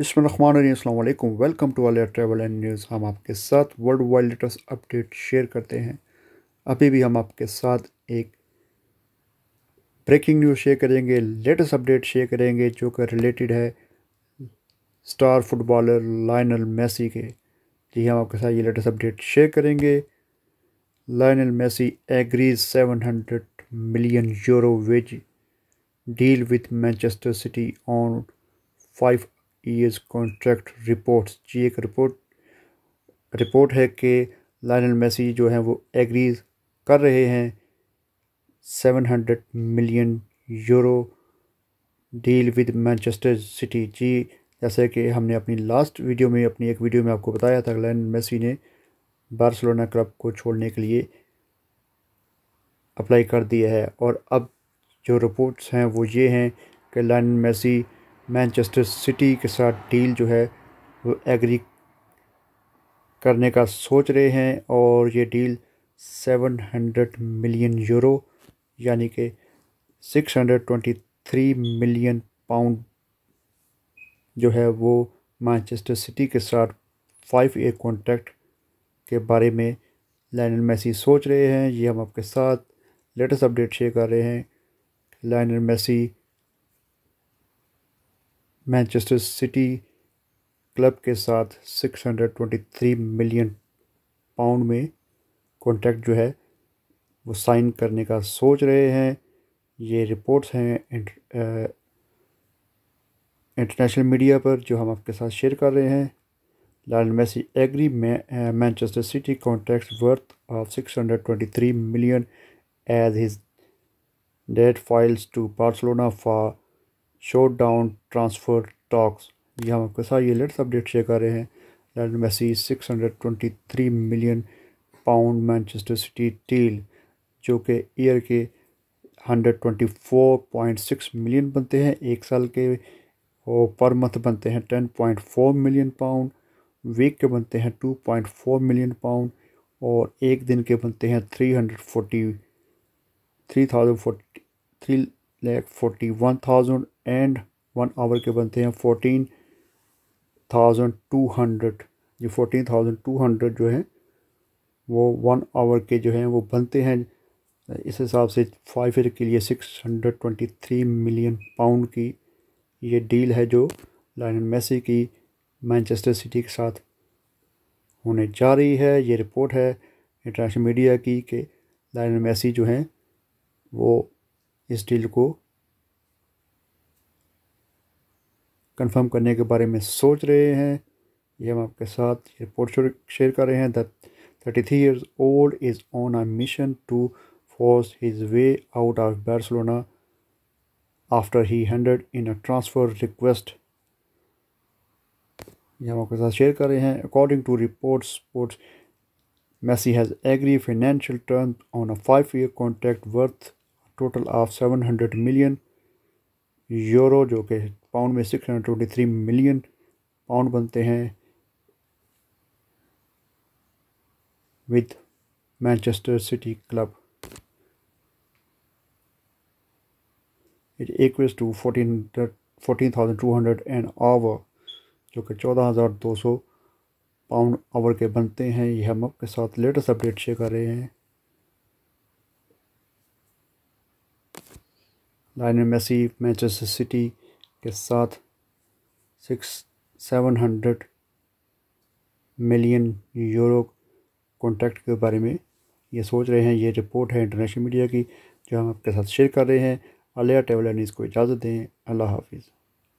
बसमिलकुम welcome to Aliya travel and news हम आपके साथ world wide latest update share करते हैं अभी भी हम आपके साथ एक ब्रेकिंग न्यूज़ शेयर करेंगे लेटेस्ट अपडेट शेयर करेंगे जो कि रिलेटेड है स्टार फुटबॉलर लाइनल मेसी के जी हाँ, हम आपके साथ ये लेटेस्ट अपडेट शेयर करेंगे Lionel Messi agrees hundred million euro wage deal with Manchester City on five ईज कॉन्ट्रैक्ट रिपोर्ट जी एक रिपोर्ट रिपोर्ट है कि लाइनल मेसी जो हैं वो एग्री कर रहे हैं seven hundred million euro deal with Manchester City जी जैसे कि हमने अपनी लास्ट वीडियो में अपनी एक वीडियो में आपको बताया था लाइन मेसी ने बार्सलोना क्लब को छोड़ने के लिए अप्लाई कर दिया है और अब जो रिपोर्ट्स हैं वो ये हैं कि लाइन मेसी मैनचेस्टर सिटी के साथ डील जो है वो एग्री करने का सोच रहे हैं और ये डील 700 मिलियन यूरो यानी कि 623 मिलियन पाउंड जो है वो मैनचेस्टर सिटी के साथ फाइव ए कॉन्ट्रैक्ट के बारे में लाइनल मेसी सोच रहे हैं ये हम आपके साथ लेटेस्ट अपडेट शेयर कर रहे हैं Lionel Messi Manchester City club के साथ 623 मिलियन पाउंड में कॉन्ट्रैक्ट जो है वो साइन करने का सोच रहे हैं ये रिपोर्ट्स हैं इंटरनेशनल मीडिया पर जो हम आपके साथ शेयर कर रहे हैं लाल Messi agree Manchester City contract worth of 623 million as his dad flies to Barcelona for showdown transfer talks ये हम आपके साथ ये लेट्स अपडेट शेयर कर रहे हैं लैंड twenty three million pound Manchester City deal जो कि ईयर के hundred twenty four point six million बनते हैं एक साल के और पर मंथ बनते हैं ten point four million pound week के बनते हैं two point four million pound और एक दिन के बनते हैं three hundred forty three thousand forty three lakh forty one thousand and one hour के बनते हैं फोर्टीन थाउजेंड टू हंड्रेड ये फोर्टीन थाउजेंड टू हंड्रेड जो है वो वन आवर के जो हैं वो बनते हैं इस हिसाब से फाइव ईयर के लिए six hundred twenty three million pound की ये डील है जो लाइन मेसी की मैनचेस्टर सिटी के साथ होने जा रही है ये रिपोर्ट है इंटरनेशनल मीडिया की कि लाइन मेसी जो हैं वो इस डील को कंफर्म करने के बारे में सोच रहे हैं ये हम आपके साथ रिपोर्ट शेयर कर रहे हैं that thirty three years old is on a mission to force his way out of Barcelona after he handed in a transfer request ये हम आपके साथ शेयर कर रहे हैं according to report sports Messi has agree financial term on a five year contract worth total of seven hundred million euro जो कि पाउंड में six hundred twenty three million pound बनते हैं with Manchester City club it equals to fourteen hundred fourteen thousand two hundred and hour जो कि चौदह हज़ार दो सौ पाउंड आवर के बनते हैं यह हम आपके साथ लेटेस्ट अपडेट शेयर कर रहे हैं लाइन मेसी मैनचेस्टर सिटी के साथ six seven hundred million euro contract के बारे में ये सोच रहे हैं ये रिपोर्ट है इंटरनेशनल मीडिया की जो हम आपके साथ शेयर कर रहे हैं अलिया टेवलानी को इजाज़त दें अल्लाह हाफिज़